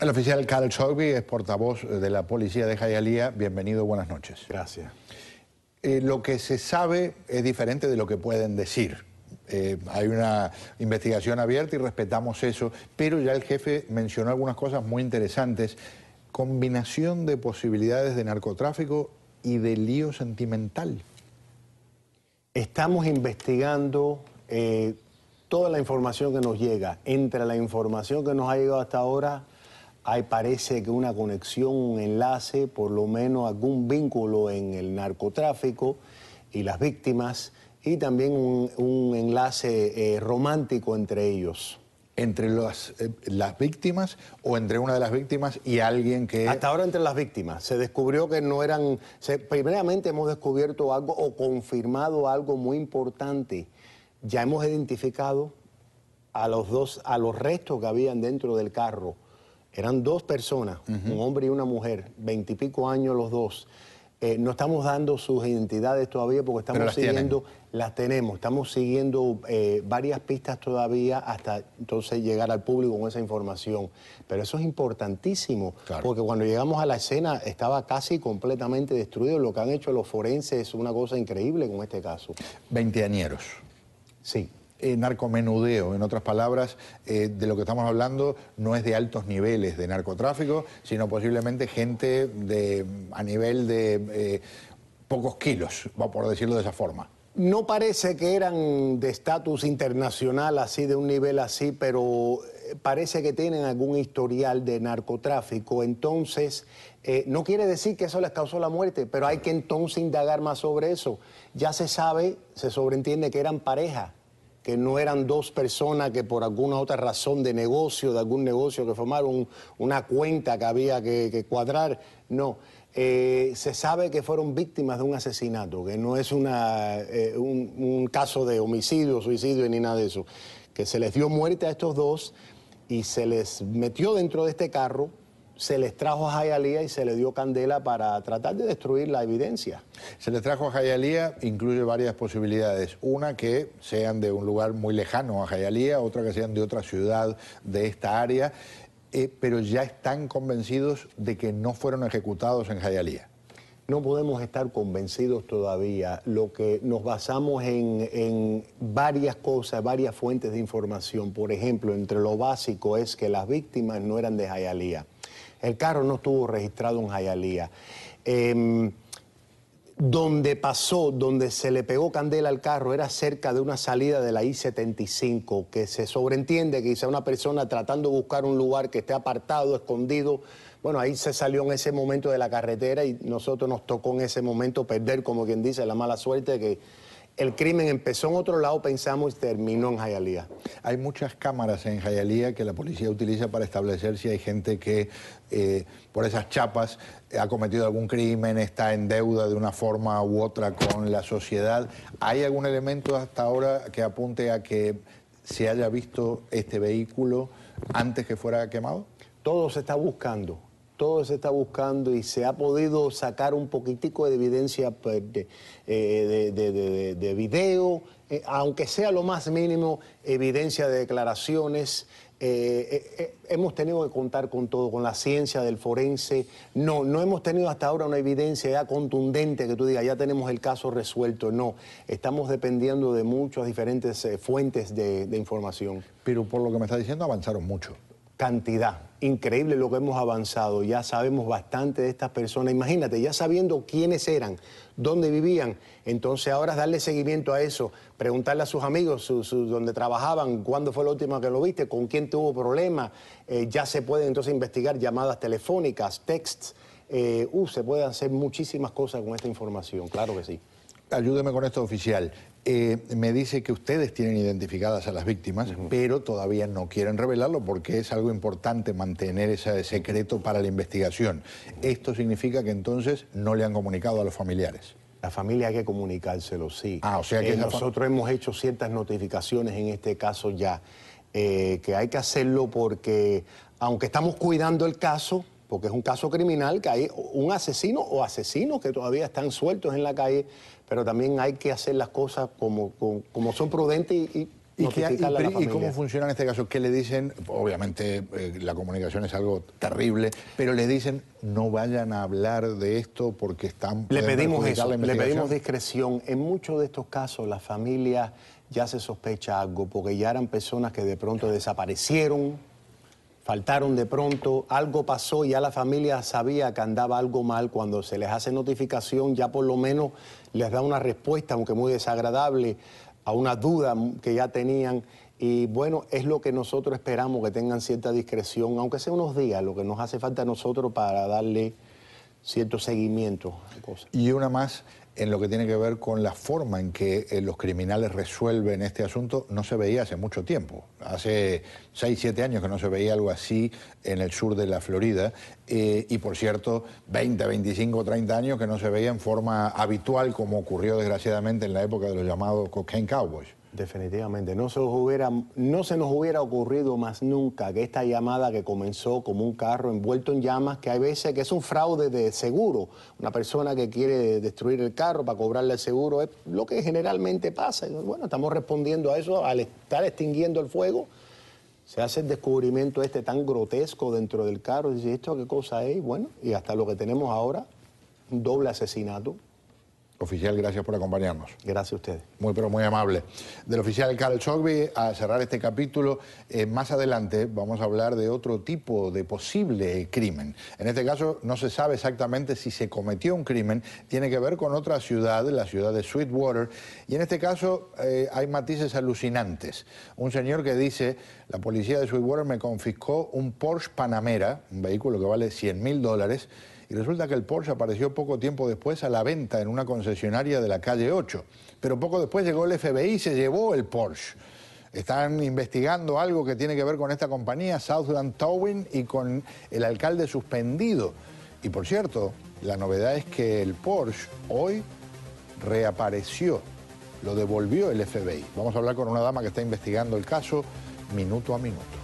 El oficial Carl Chogby es portavoz eh, de la policía de Jayalía. Bienvenido, buenas noches. Gracias. Eh, lo que se sabe es diferente de lo que pueden decir. Eh, hay una investigación abierta y respetamos eso, pero ya el jefe mencionó algunas cosas muy interesantes. Combinación de posibilidades de narcotráfico y de lío sentimental. Estamos investigando toda la información que nos llega. Entre la información que nos ha llegado hasta ahora, hay parece que una conexión, un enlace, por lo menos algún vínculo en el narcotráfico y las víctimas, y también un, enlace eh, romántico entre ellos. ¿Entre eh, las, víctimas o entre una de las víctimas y alguien que...? Hasta ahora entre las víctimas. Se descubrió que no eran... primeramente hemos descubierto algo o confirmado algo muy importante. Ya hemos identificado a los dos, a los restos que habían dentro del carro eran dos personas, un hombre y una mujer, veintipico años los dos. Eh, no estamos dando sus identidades todavía porque estamos las siguiendo, las tenemos, estamos siguiendo eh, varias pistas todavía hasta entonces llegar al público con esa información. Pero eso es importantísimo, porque cuando llegamos a la escena estaba casi completamente destruido. Lo que han hecho los forenses es una cosa increíble con este caso. Veinteañeros. Sí. Eh, narcomenudeo. En otras palabras, eh, de lo que estamos hablando no es de altos niveles de narcotráfico, sino posiblemente gente de, a nivel de eh, pocos kilos, por decirlo de esa forma. No parece que eran de estatus internacional, así, de un nivel así, pero parece que tienen algún historial de narcotráfico. Entonces, no quiere decir que eso les causó la muerte, pero hay que entonces indagar más sobre eso. Ya se sabe, se sobreentiende que eran pareja no eran dos personas que por alguna otra razón de negocio, de algún negocio que formaron, una cuenta que había que, cuadrar, no. Eh, se sabe que fueron víctimas de un asesinato, que no es una, eh, un, un, caso de homicidio, suicidio ni nada de eso, que se les dio muerte a estos dos y se les metió dentro de este carro se les trajo a Jayalía y se le dio candela para tratar de destruir la evidencia. Se les trajo a Jayalía, incluye varias posibilidades. Una que sean de un lugar muy lejano a Jayalía, otra que sean de otra ciudad de esta área, eh, pero ya están convencidos de que no fueron ejecutados en Jayalía no podemos estar convencidos todavía. Lo que nos basamos en, en, varias cosas, varias fuentes de información. Por ejemplo, entre lo básico es que las víctimas no eran de Jayalía. El carro no estuvo registrado en Jayalía. Em, donde pasó, donde se le pegó candela al carro, era cerca de una salida de la I-75, que se sobreentiende que quizá una persona tratando de buscar un lugar que esté apartado, escondido, bueno, ahí se salió en ese momento de la carretera y nosotros nos tocó en ese momento perder, como quien dice, la mala suerte de que el crimen empezó en otro lado, pensamos, y terminó en Jayalía. Hay muchas cámaras en Jayalía que la policía utiliza para establecer si hay gente que eh, por esas chapas ha cometido algún crimen, está en deuda de una forma u otra con la sociedad. ¿Hay algún elemento hasta ahora que apunte a que se haya visto este vehículo antes que fuera quemado? Todo se está buscando todo se está buscando y se ha podido sacar un poquitico de evidencia pues, eh, de, de, video, eh, aunque sea lo más mínimo, evidencia de declaraciones. Eh, hemos tenido que contar con todo, con la ciencia del forense. No, no hemos tenido hasta ahora una evidencia ya contundente que tú digas, ya tenemos el caso resuelto. No, estamos dependiendo de muchas diferentes fuentes de, de información. Pero por lo que me está diciendo, avanzaron mucho cantidad. Increíble lo que hemos avanzado, ya sabemos bastante de estas personas. Imagínate, ya sabiendo quiénes eran, dónde vivían, entonces ahora darle seguimiento a eso, preguntarle a sus amigos su, dónde trabajaban, cuándo fue la última que lo viste, con quién tuvo problemas, eh, ya se pueden entonces investigar llamadas telefónicas, texts, eh, uh, se pueden hacer muchísimas cosas con esta información, claro que sí ayúdeme con esto oficial. Eh, me dice que ustedes tienen identificadas a las víctimas, pero todavía no quieren revelarlo porque es algo importante mantener ese secreto para la investigación. Esto significa que entonces no le han comunicado a los familiares. La familia hay que comunicárselo, sí. Ah, o sea que eh, nosotros hemos hecho ciertas notificaciones en este caso ya, eh, que hay que hacerlo porque aunque estamos cuidando el caso, porque es un caso criminal que hay un asesino o asesinos que todavía están sueltos en la calle, pero también hay que hacer las cosas como, son prudentes y, y que, y, y, cómo funciona en este caso? ¿Qué le dicen? Obviamente eh, la comunicación es algo terrible, pero le dicen no vayan a hablar de esto porque están... Le pedimos eso, le pedimos discreción. En muchos de estos casos las familias ya se sospecha algo porque ya eran personas que de pronto desaparecieron, faltaron de pronto, algo pasó, ya la familia sabía que andaba algo mal, cuando se les hace notificación ya por lo menos les da una respuesta, aunque muy desagradable, a una duda que ya tenían. Y bueno, es lo que nosotros esperamos, que tengan cierta discreción, aunque sea unos días, lo que nos hace falta a nosotros para darle cierto seguimiento. Y una más en lo que tiene que ver con la forma en que eh, los criminales resuelven este asunto, no se veía hace mucho tiempo. Hace 6, 7 años que no se veía algo así en el sur de la Florida. Eh, y por cierto, 20, 25, 30 años que no se veía en forma habitual como ocurrió desgraciadamente en la época de los llamados cocaine cowboys. Definitivamente, no se, hubiera, no se nos hubiera ocurrido más nunca que esta llamada que comenzó como un carro envuelto en llamas, que hay veces que es un fraude de seguro, una persona que quiere destruir el carro para cobrarle el seguro, es lo que generalmente pasa. Bueno, estamos respondiendo a eso al estar extinguiendo el fuego. Se hace el descubrimiento este tan grotesco dentro del carro, y dice, ¿esto qué cosa es? Bueno, y hasta lo que tenemos ahora, un doble asesinato, Oficial, gracias por acompañarnos. Gracias a ustedes. Muy, pero muy amable. Del oficial Carl Chogby, a cerrar este capítulo, eh, más adelante vamos a hablar de otro tipo de posible crimen. En este caso, no se sabe exactamente si se cometió un crimen. Tiene que ver con otra ciudad, la ciudad de Sweetwater. Y en este caso, eh, hay matices alucinantes. Un señor que dice: La policía de Sweetwater me confiscó un Porsche Panamera, un vehículo que vale 100 mil dólares y resulta que el Porsche apareció poco tiempo después a la venta en una concesionaria de la calle 8. Pero poco después llegó el FBI y se llevó el Porsche. Están investigando algo que tiene que ver con esta compañía, Southland Towing, y con el alcalde suspendido. Y por cierto, la novedad es que el Porsche hoy reapareció, lo devolvió el FBI. Vamos a hablar con una dama que está investigando el caso minuto a minuto.